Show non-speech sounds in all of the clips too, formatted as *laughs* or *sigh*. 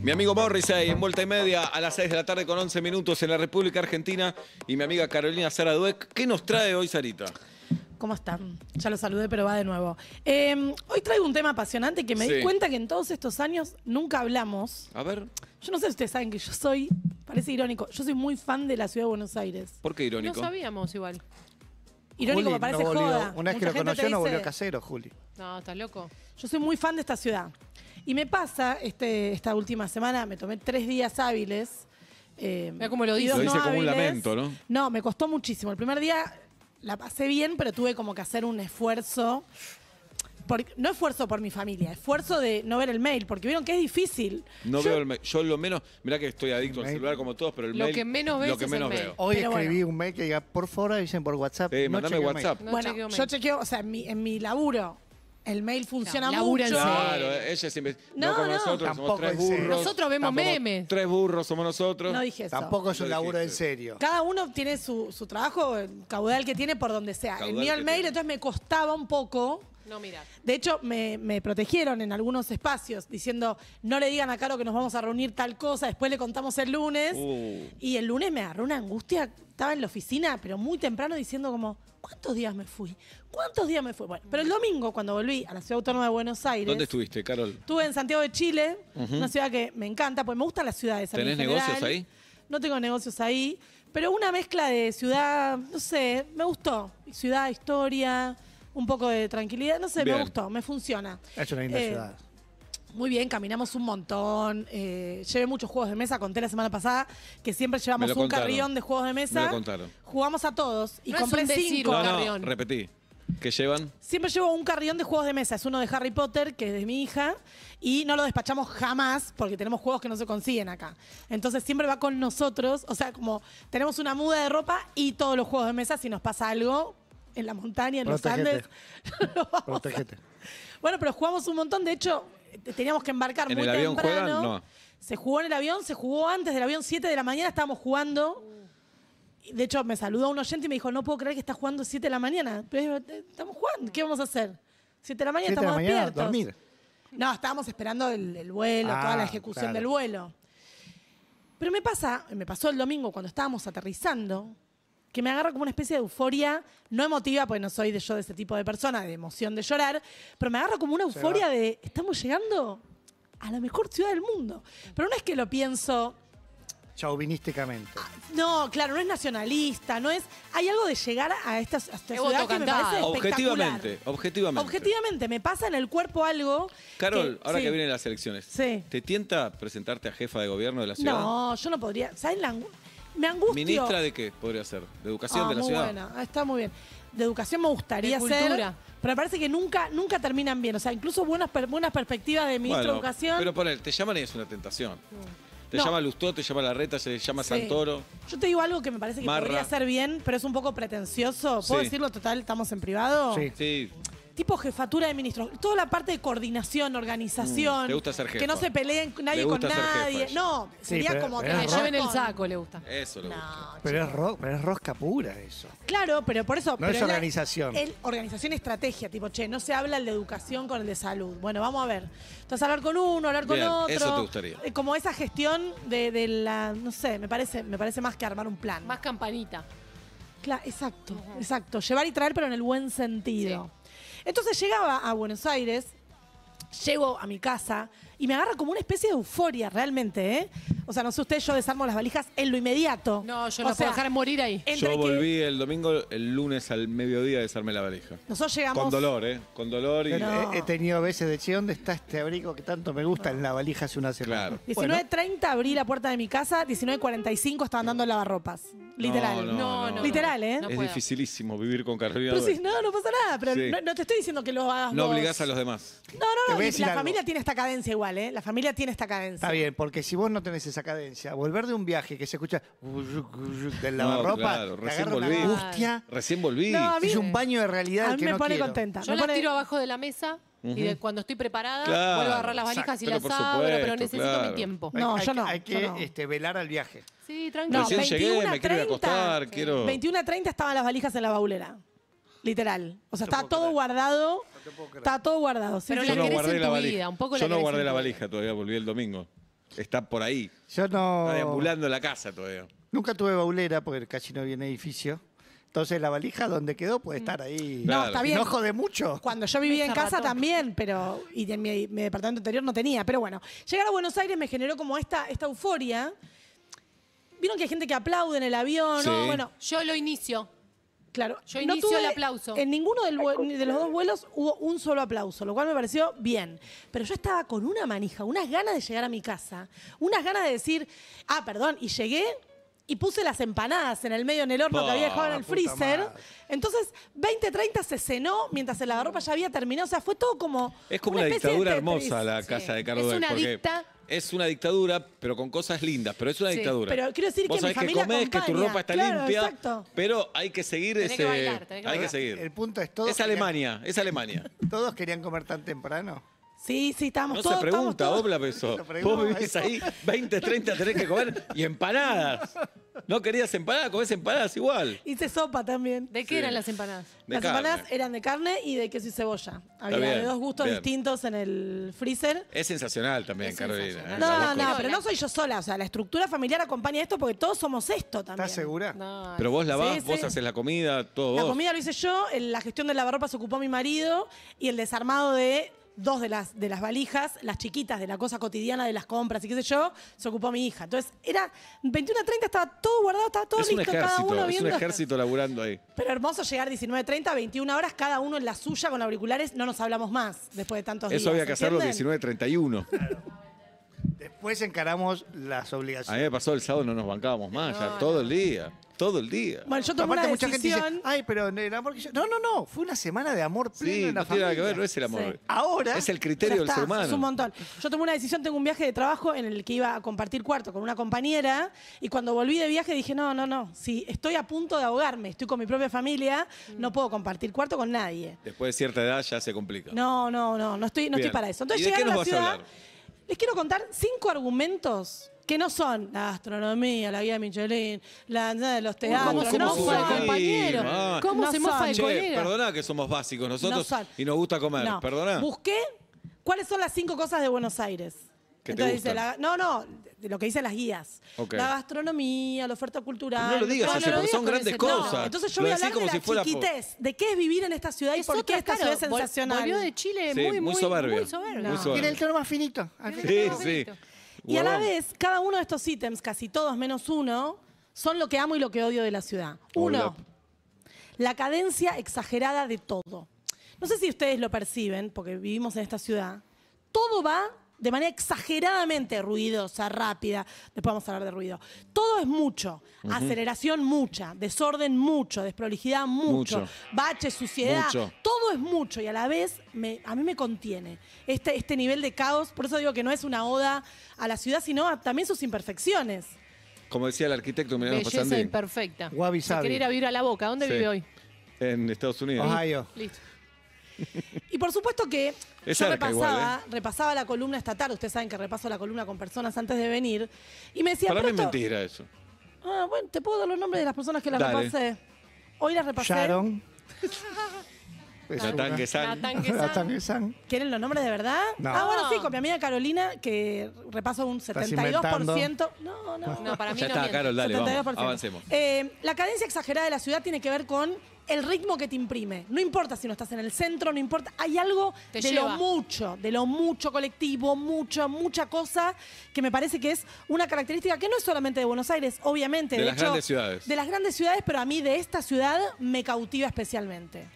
Mi amigo ahí eh, en vuelta y media a las 6 de la tarde con 11 minutos en la República Argentina y mi amiga Carolina Sara Dueck. ¿Qué nos trae hoy, Sarita? ¿Cómo están? Ya lo saludé, pero va de nuevo. Em, hoy traigo un tema apasionante que me di cuenta que en todos estos años nunca hablamos. A ver. Yo no sé si ustedes saben que yo soy, parece irónico, yo soy muy fan de la ciudad de Buenos Aires. ¿Por qué irónico? No sabíamos igual. Irónico me parece joda. Una vez que lo conoció no volvió casero, Juli. No, estás loco. Yo soy muy fan de esta ciudad. Y me pasa, este, esta última semana me tomé tres días hábiles. Eh, lo dice. Lo dice no como un lamento, ¿no? No, me costó muchísimo. El primer día la pasé bien, pero tuve como que hacer un esfuerzo. no esfuerzo por mi familia, esfuerzo de no ver el mail, porque vieron que es difícil. No yo, veo el mail. Yo lo menos, mirá que estoy adicto al celular como todos, pero el mail. Lo que menos que veo. Hoy escribí un mail que diga, por favor, dicen por WhatsApp. no mandame WhatsApp. bueno, yo chequeo, o sea, en mi, en mi laburo el mail funciona mucho. Claro, ella siempre. No, No, nosotros, Tampoco somos tres burros. Nosotros vemos memes. Tres burros somos nosotros. No dije eso. Tampoco es un laburo en serio. Cada uno tiene su, su trabajo, el caudal que tiene por donde sea. el mío el mail, entonces me costaba un poco no mira. De hecho, me, protegieron en algunos espacios diciendo, no le digan a Caro que nos vamos a reunir tal cosa, después le contamos el lunes. Uh. Y el lunes me agarró una angustia, estaba en la oficina, pero muy temprano diciendo como, ¿cuántos días me fui? ¿Cuántos días me fui? Bueno, pero el domingo, cuando volví a la Ciudad Autónoma de Buenos Aires. ¿Dónde estuviste, Carol? Estuve en Santiago de Chile, una ciudad que me encanta, pues me gustan las ciudades. ¿Tenés negocios ahí? No tengo negocios ahí, pero una mezcla de ciudad, no sé, me gustó. Ciudad, historia un poco de tranquilidad. No sé, me gustó, me funciona. hecho una linda eh, ciudad. Muy bien, caminamos un montón. Lleve eh, llevé muchos juegos de mesa, conté la semana pasada que siempre llevamos un carrión de juegos de mesa. contaron. Jugamos a todos y compré cinco. repetí. ¿Qué llevan? Siempre llevo un carrión de juegos de mesa. Es uno de Harry Potter, que es de mi hija, y no lo despachamos jamás porque tenemos juegos que no se consiguen acá. Entonces siempre va con nosotros. O sea, como tenemos una muda de ropa y todos los juegos de mesa, si nos pasa algo, en la montaña, en los Andes. *laughs* Bueno, pero jugamos un montón. De hecho, teníamos que embarcar muy temprano. Se jugó en el avión, se jugó antes del avión, 7 de la mañana estábamos jugando. De hecho, me saludó un oyente y me dijo, no puedo creer que estás jugando 7 de la mañana. Pero eh, estamos jugando, ¿qué vamos a hacer? 7 de la mañana estamos de Dormir. No, estábamos esperando el, vuelo, toda la ah, ejecución del vuelo. Pero me pasa, me pasó el domingo cuando estábamos aterrizando, que me agarra como una especie de euforia, no emotiva, porque no soy de yo de ese tipo de persona, de emoción de llorar, pero me agarra como una euforia de estamos llegando a la mejor ciudad del mundo. Pero no es que lo pienso chauvinísticamente. Ah, no, claro, no es nacionalista, no es. Hay algo de llegar a esta, ciudad que me parece Objetivamente, objetivamente. Objetivamente, me pasa en el cuerpo algo. Carol, ahora que vienen las elecciones, ¿te tienta presentarte a jefa de gobierno de la ciudad? No, yo no podría. ¿Sabes la me ¿Ministra de qué podría ser? ¿De educación ah, de la muy ciudad? Buena. Ah, está muy bien. De educación me gustaría hacer ser. Pero me parece que nunca, nunca terminan bien. O sea, incluso buenas, buenas perspectivas de ministro de educación. Pero poner, te llaman y es una tentación. Te llama Lustó, te llama la reta se llama Santoro. Yo te digo algo que me parece que podría ser bien, pero es un poco pretencioso. ¿Puedo decirlo total? ¿Estamos en privado? Sí. sí tipo jefatura de ministros, toda la parte de coordinación, organización, mm, le gusta ser jefa. que no se peleen nadie con nadie. no, sería como que le lleven el saco, le gusta. Eso le gusta. Pero es, rosca pura eso. Claro, pero por eso. No es organización. organización estrategia, tipo, che, no se habla el de educación con el de salud. Bueno, vamos a ver. Entonces, hablar con uno, hablar con otro. eso te gustaría. Eh, como esa gestión de, la. No sé, me parece, me parece más que armar un plan. Más campanita. claro exacto, exacto. Llevar y traer, pero en el buen sentido. Entonces llegaba a Buenos Aires, llego a mi casa, y me agarra como una especie de euforia realmente, ¿eh? O sea, no sé usted, yo desarmo las valijas en lo inmediato. No, yo no puedo dejar morir ahí. Yo volví el domingo, el lunes al mediodía desarme la valija. Nosotros llegamos. Con dolor, ¿eh? Con dolor y... He, tenido veces de che, ¿dónde está este abrigo que tanto me gusta? En la valija hace una semana. Claro. 19.30 abrí la puerta de mi casa, 19.45 estaban dando lavarropas. Literal. No, no, Literal, ¿eh? es dificilísimo vivir con carril. no, no pasa nada. Pero no, te estoy diciendo que lo hagas No obligás a los demás. No, no, no. la familia tiene esta cadencia igual. ¿eh? La familia tiene esta cadencia. Está bien, porque si vos no tenés esa cadencia, volver de un viaje que se escucha del lavarropa, claro, recién volví. angustia. Recién volví. un baño de realidad A mí me pone contenta. Yo me las tiro abajo de la mesa y cuando estoy preparada vuelvo a agarrar las valijas y las abro, pero necesito mi tiempo. No, yo no, Hay que este, velar al viaje. Sí, tranquilo. No, Recién llegué, me quiero a acostar, quiero- 21 a 30 estaban las valijas en la baulera. Literal. O sea, está todo guardado. Está todo guardado. Pero la en la tu vida, Yo no guardé la valija todavía, volví el domingo. Está por ahí. Yo Está no. deambulando la casa todavía. Nunca tuve baulera porque casi no viene edificio. Entonces la valija donde quedó puede estar ahí. No, está bien. Ojo de mucho. Cuando yo vivía en casa también, pero. Y en mi, departamento anterior no tenía. Pero bueno, llegar a Buenos Aires me generó como esta, esta euforia. Vieron que hay gente que aplaude en el avión. ¿no? Bueno, Yo lo inicio. Claro. Yo no tuve, el aplauso. En ninguno de los dos vuelos hubo un solo aplauso, lo cual me pareció bien. Pero yo estaba con una manija, unas ganas de llegar a mi casa, unas ganas de decir, ah, perdón, y llegué y puse las empanadas en el medio en el horno que había dejado en el freezer. Entonces, 20, 30 se cenó mientras el ropa ya había terminado. O sea, fue todo como. Es como una, dictadura hermosa la casa de Carlos. Es una dicta es una dictadura, pero con cosas lindas, pero es una dictadura. Pero quiero decir que mi familia que que tu ropa está limpia, pero hay que seguir ese hay que seguir. El punto es todo. Es Alemania, es Alemania. *laughs* Todos querían comer tan temprano. Sí, sí, estamos todos. No se pregunta, obla beso. peso. Vos vivís ahí 20, 30, tenés que comer y empanadas. No querías empanadas, comés empanadas igual. Hice sopa también. ¿De qué eran las empanadas? las empanadas eran de carne y de queso y cebolla. Había de dos gustos distintos en el freezer. Es sensacional también, Carolina. ¿eh? No, no, pero no soy yo sola. O sea, la estructura familiar acompaña esto porque todos somos esto también. ¿Estás segura? pero vos lavás, vas vos haces la comida, todo La comida lo hice yo, la gestión de lavarropa se ocupó mi marido y el desarmado de dos de las, de las valijas, las chiquitas de la cosa cotidiana de las compras y qué sé yo, se ocupó mi hija. Entonces, era 21.30 estaba todo guardado, estaba todo listo, cada uno viendo. Es un ejército laburando ahí. Pero hermoso llegar 19.30, 21 horas, cada uno en la suya con auriculares, no nos hablamos más después de tantos Eso Eso había que hacerlo 19.31. Después encaramos las obligaciones. A mí me pasó el sábado, no nos bancábamos más, ya todo el día todo el día. Bueno, yo tomé Aparte, una mucha decisión. gente dice, ay, pero el amor que yo... No, no, no, fue una semana de amor pleno Sí, la no tiene nada que ver, no es el amor. Ahora. Es el criterio del ser humano. Es un montón. Yo tomé una decisión, tengo un viaje de trabajo en el que iba a compartir cuarto con una compañera y cuando volví de viaje dije, no, no, no, si estoy a punto de ahogarme, estoy con mi propia familia, mm. no puedo compartir cuarto con nadie. Después de cierta edad ya se complica. No, no, no, no estoy, para eso. Entonces ¿Y a la ciudad. Les quiero contar cinco argumentos que no son la astronomía, la guía Michelin, la de los teatros, ¿Cómo se no son, el compañero? ¿Cómo no se mofa el Perdona que somos básicos nosotros y nos gusta comer, perdona. Busqué cuáles son las cinco cosas de Buenos Aires. Entonces dice, no, no, lo que dicen las guías. La gastronomía, la oferta cultural. No lo digas, porque son grandes cosas. Entonces yo voy a hablar de la chiquitez, de qué es vivir en esta ciudad y por qué esta ciudad es sensacional. Volvió de Chile muy, muy, Tiene el tono más finito. Sí, sí. Y a la vez, cada uno de estos ítems, casi todos menos uno, son lo que amo y lo que odio de la ciudad. Uno, la cadencia exagerada de todo. No sé si ustedes lo perciben, porque vivimos en esta ciudad. Todo va de manera exageradamente ruidosa, rápida. Después vamos a hablar de ruido. Todo es mucho. Aceleración mucha, desorden mucho, desprolijidad mucho, Baches, suciedad. Todo es mucho y a la vez a mí me contiene este, este, nivel de caos. Por eso digo que no es una oda a la ciudad, sino a también sus imperfecciones. Como decía el arquitecto me Belleza pasando. imperfecta. Se ir a vivir a la boca. ¿Dónde vive hoy? En Estados Unidos. Ohio. Listo. Y por supuesto que yo repasaba, ¿eh? repasaba la columna esta tarde, ustedes saben que repaso la columna con personas antes de venir, y me decía... Para mí es mentira eso. Ah, bueno, te puedo dar los nombres de las personas que las repasé. Hoy las repasé. Sharon. *laughs* Natán Guesán. ¿Quieren los nombres de verdad? No. Ah, bueno, sí, con mi amiga Carolina, que repaso un 72%. No, no, no. para mí ya no. Está, Carol, dale, avancemos. Eh, la cadencia exagerada de la ciudad tiene que ver con el ritmo que te imprime. No importa si no estás en el centro, no importa. Hay algo de lo mucho, de lo mucho colectivo, mucho, mucha cosa, que me parece que es una característica que no es solamente de Buenos Aires, obviamente. De, las grandes ciudades. De las grandes ciudades, pero a mí de esta ciudad me cautiva especialmente.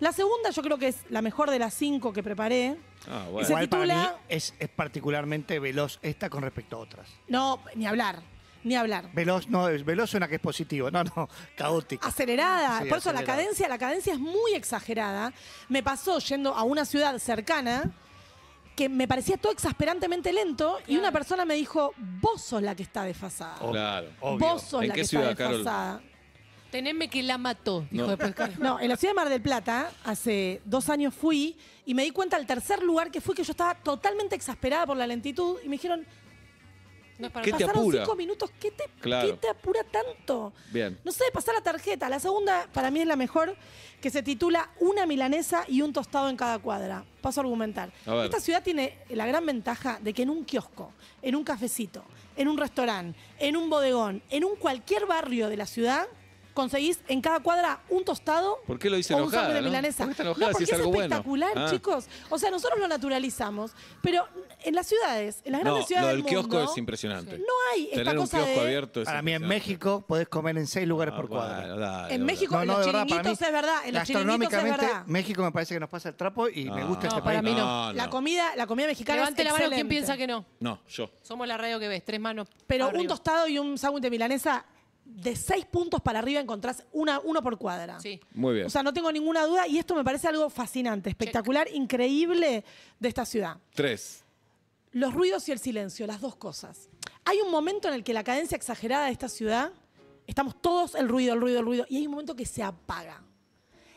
La segunda yo creo que es la mejor de las cinco que preparé. Ah, bueno. mí es, es particularmente veloz esta con respecto a otras. No, ni hablar. Ni hablar. Veloz, no, veloz suena que es positivo, no, no, *laughs* caótica. Acelerada, por eso la cadencia, la cadencia es muy exagerada. Me pasó yendo a una ciudad cercana que me parecía todo exasperantemente lento y una persona me dijo, vos sos la que está desfasada. claro, Vos sos la que está desfasada. Teneme que la mató, dijo no. después *laughs* No, en la ciudad de Mar del Plata, hace dos años fui y me di cuenta al tercer lugar que fui que yo estaba totalmente exasperada por la lentitud y me dijeron, no, te cinco minutos. ¿Qué te, te apura tanto? Bien. No sé, pasar la tarjeta. La segunda, para mí, es la mejor, que se titula Una milanesa y un tostado en cada cuadra. Paso a argumentar. Esta ciudad tiene la gran ventaja de que en un kiosco, en un cafecito, en un restaurante, en un bodegón, en un cualquier barrio de la ciudad, conseguís en cada cuadra un tostado. ¿Por qué lo dice enojada, un sándwich de milanesa. ¿no? porque es, espectacular, ah. chicos. O sea, nosotros lo naturalizamos, pero en las ciudades, en las grandes ciudades lo del, kiosco es impresionante. No hay Tener esta un cosa kiosco de... abierto Para mí en México podés comer en seis lugares ah, por cuadra. en México en los chiringuitos es verdad, en México me parece que nos pasa el trapo y me gusta este país. Para mí no. La comida, la comida mexicana Levante la mano quien piensa que no. No, yo. Somos la radio que ves, tres manos. Pero un tostado y un sándwich de milanesa de seis puntos para arriba encontrás una, uno por cuadra. Sí. Muy bien. O sea, no tengo ninguna duda y esto me parece algo fascinante, espectacular, increíble de esta ciudad. Tres. Los ruidos y el silencio, las dos cosas. Hay un momento en el que la cadencia exagerada de esta ciudad, estamos todos el ruido, el ruido, el ruido, y hay un momento que se apaga.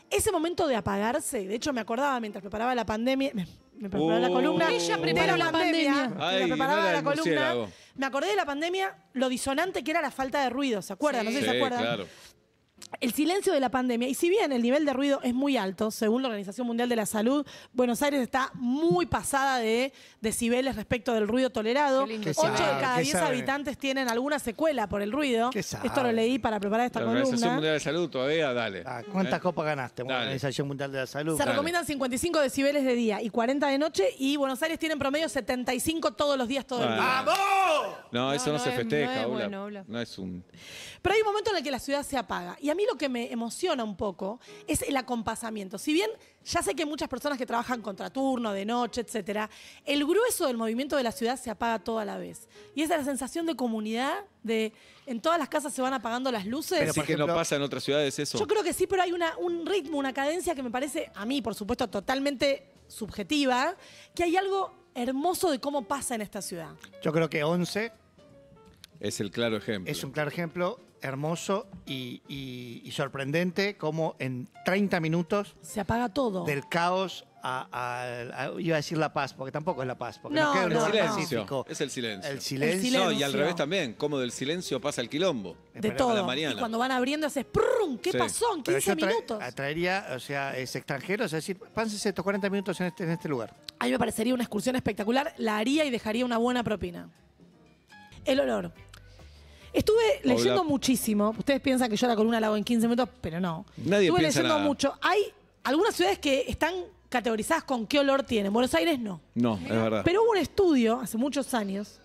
Ese momento de apagarse, de hecho me acordaba mientras preparaba la pandemia, me, preparaba la columna. Ella la, pandemia. me preparaba la oh. columna. Me acordé de la pandemia lo disonante que era la falta de ruido, ¿se acuerdan? no sé si se acuerdan. Claro el silencio de la pandemia. Y si bien el nivel de ruido es muy alto, según la Organización Mundial de la Salud, Buenos Aires está muy pasada de decibeles respecto del ruido tolerado. Ocho de cada diez habitantes tienen alguna secuela por el ruido. Esto lo leí para preparar esta la Organización Mundial de la Salud todavía, dale. Ah, ¿Cuántas ¿Eh? copas ganaste? La Organización Mundial de la Salud. Se recomiendan 55 decibeles de día y 40 de noche y Buenos Aires tiene en promedio 75 todos los días, todo el día. ¡Vamos! No, eso no, se festeja, no es un... Pero hay un momento en el que la ciudad se apaga. Y a mí lo que me emociona un poco es el acompasamiento. Si bien ya sé que hay muchas personas que trabajan contra turno, de noche, etcétera, el grueso del movimiento de la ciudad se apaga toda la vez. Y esa es la sensación de comunidad, de en todas las casas se van apagando las luces. Pero sí que no pasa en otras ciudades eso. Yo creo que sí, pero hay una, un ritmo, una cadencia que me parece, a mí, por supuesto, totalmente subjetiva, que hay algo hermoso de cómo pasa en esta ciudad. Yo creo que 11 es el claro ejemplo. Es un claro ejemplo hermoso y, sorprendente cómo en 30 minutos Se apaga todo. del caos a, iba a decir la paz, porque tampoco es la paz, porque No, nos queda un Es el silencio. El silencio. y al revés también, como del silencio pasa el quilombo. Eh, De la todo. cuando van abriendo haces ¡prum! ¿Qué pasó en 15 minutos? atraería, o sea, es extranjero es decir, pásense estos 40 minutos en este, en este lugar. A mí me parecería una excursión espectacular. La haría y dejaría una buena propina. El olor. Estuve leyendo muchísimo. Ustedes piensan que yo la columna la hago en 15 minutos, pero no. Nadie Estuve leyendo mucho. Hay algunas ciudades que están categorizadas con qué olor tienen. Buenos Aires no. No, es verdad. Pero hubo un estudio hace muchos años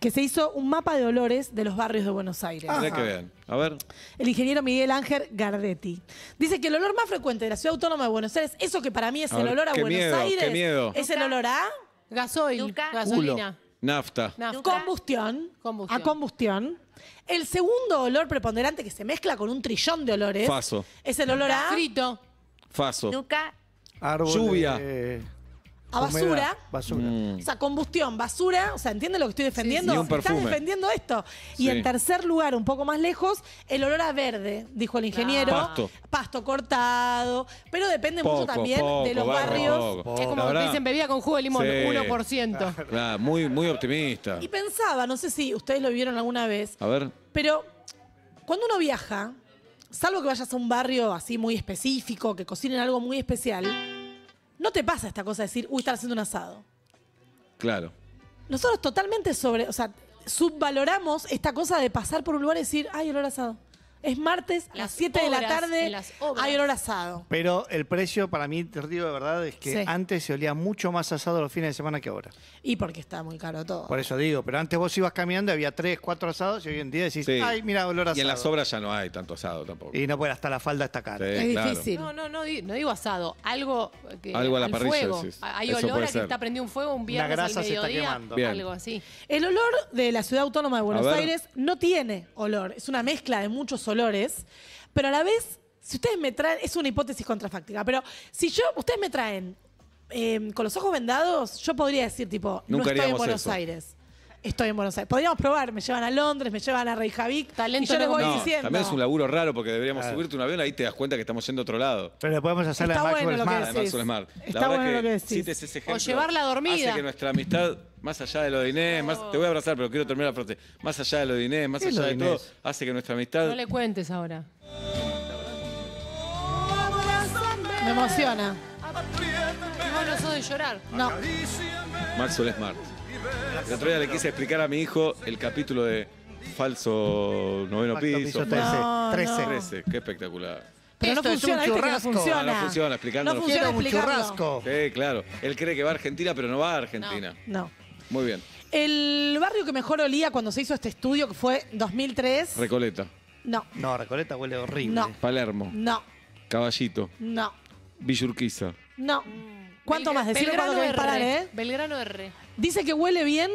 que se hizo un mapa de olores de los barrios de Buenos Aires. ver que vean. A ver. El ingeniero Miguel Ángel Gardetti. Dice que el olor más frecuente de la ciudad autónoma de Buenos Aires, eso que para mí es el olor a Buenos Aires, es el olor a Gasoil, gasolina. Nafta. Combustión, A combustión. El segundo olor preponderante que se mezcla con un trillón de olores. Es el olor a. Frito. Faso. Nuca. Lluvia a basura. basura. Mm. O sea, combustión, basura. O sea, ¿entiende lo que estoy defendiendo? Estás defendiendo esto. Y en tercer lugar, un poco más lejos, el olor a verde, dijo el ingeniero. Pasto. Pasto cortado. Pero depende mucho también de los barrios. Es como dicen bebida con jugo de limón, 1%. Claro. muy, muy optimista. Y pensaba, no sé si ustedes lo vieron alguna vez. A ver. Pero cuando uno viaja, salvo que vayas a un barrio así muy específico, que cocinen algo muy especial no te pasa esta cosa de decir, uy, están haciendo un asado. Claro. Nosotros totalmente sobre, o sea, subvaloramos esta cosa de pasar por un lugar y decir, ay, olor asado. Es martes a las 7 de la tarde. Hay olor asado. Pero el precio, para mí, te digo de verdad, es que antes se olía mucho más asado los fines de semana que ahora. Y porque está muy caro todo. Por eso digo, pero antes vos ibas caminando había 3, 4 asados y hoy en día decís, ay, mira, olor asado. Y en las obras ya no hay tanto asado tampoco. Y no puede, hasta la falda está cara. Es difícil. No, no, no, digo asado, algo que, Algo al fuego. Hay olor a que está prendido un fuego un viernes grasa se está quemando. algo así. El olor de la ciudad autónoma de Buenos Aires no tiene olor. Es una mezcla de muchos olores, pero a la vez, si ustedes me traen, es una hipótesis contrafáctica, pero si yo, ustedes me traen eh, con los ojos vendados, yo podría decir, tipo, no estoy en Buenos Aires estoy en Buenos Aires. Podríamos probar, me llevan a Londres, me llevan a Reykjavik. Talento y yo les voy diciendo. También es un laburo raro porque deberíamos subirte un avión, ahí te das cuenta que estamos yendo a otro lado. Pero le podemos hacer la bueno Smart. Smart. Está la bueno que lo que decís. o llevarla dormida. Hace que nuestra amistad, más allá de lo de más, te voy a abrazar, pero quiero terminar la frase. Más allá de lo de más allá de, todo, hace que nuestra amistad. No le cuentes ahora. Me emociona. No, no soy de llorar. No. Maxwell Smart. La otro día le quise explicar a mi hijo el capítulo de Falso Noveno Piso. 13. qué espectacular. Pero no funciona, no churrasco. funciona. no funciona, explicándolo. No funciona un churrasco. Sí, claro. Él cree que va a Argentina, pero no va a Argentina. No. Muy bien. El barrio que mejor olía cuando se hizo este estudio, que fue 2003. Recoleta, No, No, Recoleta huele horrible. No. Palermo, no, Caballito, no, Villurquiza, no. ¿Cuánto más? Decirlo Belgrano R. ¿eh? Belgrano R. Dice que huele bien.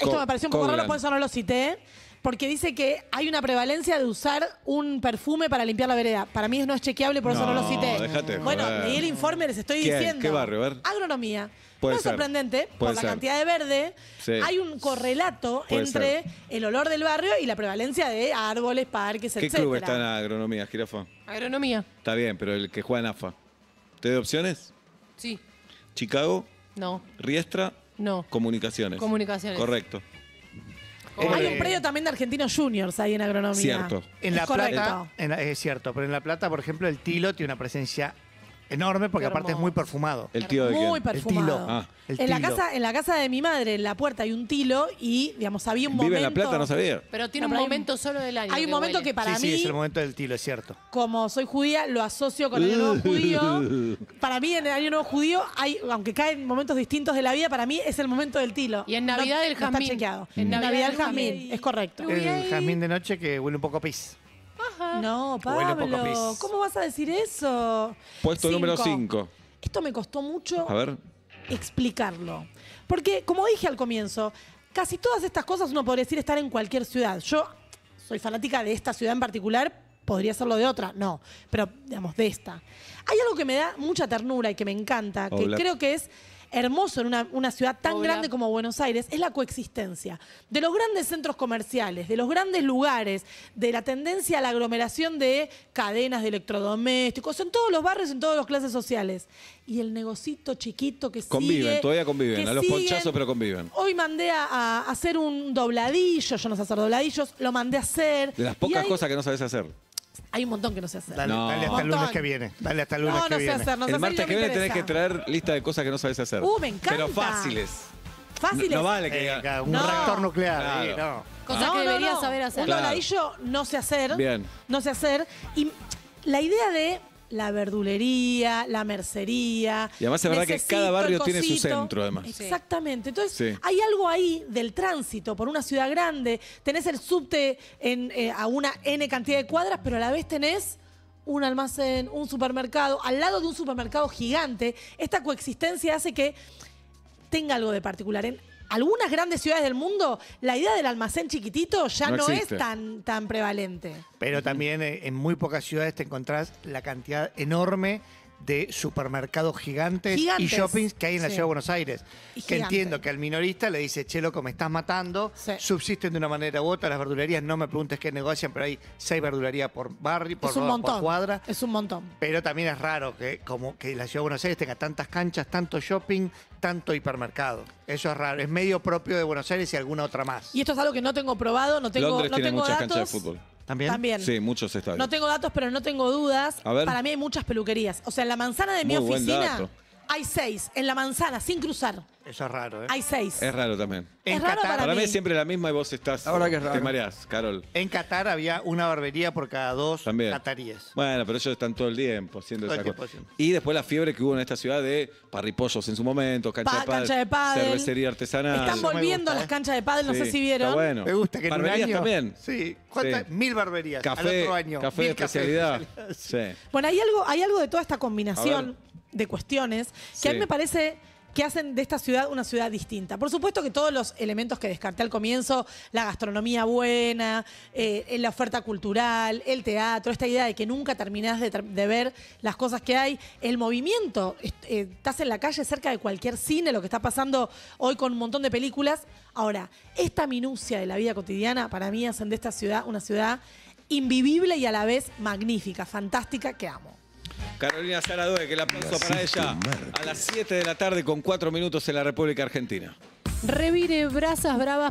Esto me pareció un poco raro, por eso no lo cité. Porque dice que hay una prevalencia de usar un perfume para limpiar la vereda. Para mí no es chequeable, por eso no, lo cité. bueno, el informe, les estoy diciendo. qué barrio? Agronomía. no es sorprendente, por la cantidad de verde, hay un correlato entre el olor del barrio y la prevalencia de árboles, parques, ¿Qué etcétera. club está en agronomía, jirafa? Agronomía. Está bien, pero el que juega en AFA. ¿Te opciones? Sí. Chicago. No. Riestra. No. Comunicaciones. Comunicaciones. Correcto. Oh, hay eh, un predio también de Argentinos Juniors ahí en agronomía. Cierto. En La Plata, es cierto, pero en La Plata, por ejemplo, el Tilo tiene una presencia Enorme, porque aparte es muy perfumado. El tío de Muy perfumado. Ah. en, la casa, en la casa de mi madre, en la puerta, hay un tilo y, digamos, había un momento... no sabía. Pero tiene un momento solo del año. Hay un momento que para mí, sí, es el momento del tilo, es cierto. como soy judía, lo asocio con el año nuevo judío. *laughs* Para mí, en el año nuevo judío, hay, aunque caen momentos distintos de la vida, para mí es el momento del tilo. Y en Navidad el En Navidad el jazmín, es correcto. El jazmín de noche que huele un poco a pis. No, Pablo, ¿cómo vas a decir eso? Puesto número 5. Esto me costó mucho ver. explicarlo. Porque, como dije al comienzo, casi todas estas cosas uno podría decir estar en cualquier ciudad. Yo soy fanática de esta ciudad en particular, podría serlo de otra, no, pero digamos, de esta. Hay algo que me da mucha ternura y que me encanta, que creo que es hermoso en una, ciudad tan grande como Buenos Aires es la coexistencia de los grandes centros comerciales, de los grandes lugares, de la tendencia a la aglomeración de cadenas de electrodomésticos, en todos los barrios, en todas las clases sociales. Y el negocito chiquito que conviven, todavía conviven, a los ponchazos pero conviven. Hoy mandé a, hacer un dobladillo, yo no sé hacer dobladillos, lo mandé a hacer. De las pocas cosas que no sabes hacer. Hay un montón que no sé hacer. Dale, hasta el lunes que viene. Dale hasta el lunes que viene. hacer. No sé el martes que viene tenés que traer lista de cosas que no sabes hacer. Uh, me Pero fáciles. Fáciles. No, vale que eh, diga- un reactor nuclear. Eh, cosas que debería saber hacer. Un Claro. no sé hacer. Bien. No sé hacer. Y la idea de la verdulería, la mercería. Y además es verdad que cada barrio tiene su centro, además. Exactamente. Entonces, hay algo ahí del tránsito por una ciudad grande. Tenés el subte eh, a una N cantidad de cuadras, pero a la vez tenés un almacén, un supermercado, al lado de un supermercado gigante. Esta coexistencia hace que tenga algo de particular. En algunas grandes ciudades del mundo, la idea del almacén chiquitito ya no, es tan, tan prevalente. Pero también eh, en muy pocas ciudades te encontrás la cantidad enorme de supermercados gigantes, y shoppings que hay en la Ciudad de Buenos Aires. que entiendo que al minorista le dice, che, loco, me estás matando, subsisten de una manera u otra las verdulerías, no me preguntes qué negocian, pero hay seis verdulerías por barrio, por, un montón. cuadra. Es un montón. Pero también es raro que, como que la Ciudad de Buenos Aires tenga tantas canchas, tanto shopping, tanto hipermercado. Eso es raro, es medio propio de Buenos Aires y alguna otra más. Y esto es algo que no tengo probado, no tengo, no tengo muchas canchas de fútbol. ¿También? Sí, muchos estadios. No tengo datos, pero no tengo dudas. Para mí hay muchas peluquerías. O sea, la manzana de mi oficina hay seis en la manzana sin cruzar. Eso es raro, ¿eh? Hay seis. Es raro también. En es raro Qatar, para, Para mí es siempre la misma y vos estás. Ahora que es Te mareás, Carol. en Qatar había una barbería por cada dos También. Bueno, pero ellos están todo el tiempo haciendo esa cosa. Y después la fiebre que hubo en esta ciudad de parripollos en su momento, cancha, de, pádel, cervecería artesanal. Están volviendo las ¿eh? canchas de pádel, no sé si vieron. bueno. Me gusta que Barberías en un año... también. Sí. ¿Cuántas? Mil barberías Café, al otro año. café de especialidad. *laughs* Sí. Bueno, hay algo, hay algo de toda esta combinación de cuestiones que a mí me parece que hacen de esta ciudad una ciudad distinta. Por supuesto que todos los elementos que descarté al comienzo, la gastronomía buena, eh, la oferta cultural, el teatro, esta idea de que nunca terminás de, ver las cosas que hay, el movimiento, eh, estás en la calle cerca de cualquier cine, lo que está pasando hoy con un montón de películas. Ahora, esta minucia de la vida cotidiana para mí hacen de esta ciudad una ciudad invivible y a la vez magnífica, fantástica, que amo. Carolina Saradue, que el aplauso para ella a las 7 de la tarde con 4 minutos en la República Argentina. Revire brasas bravas.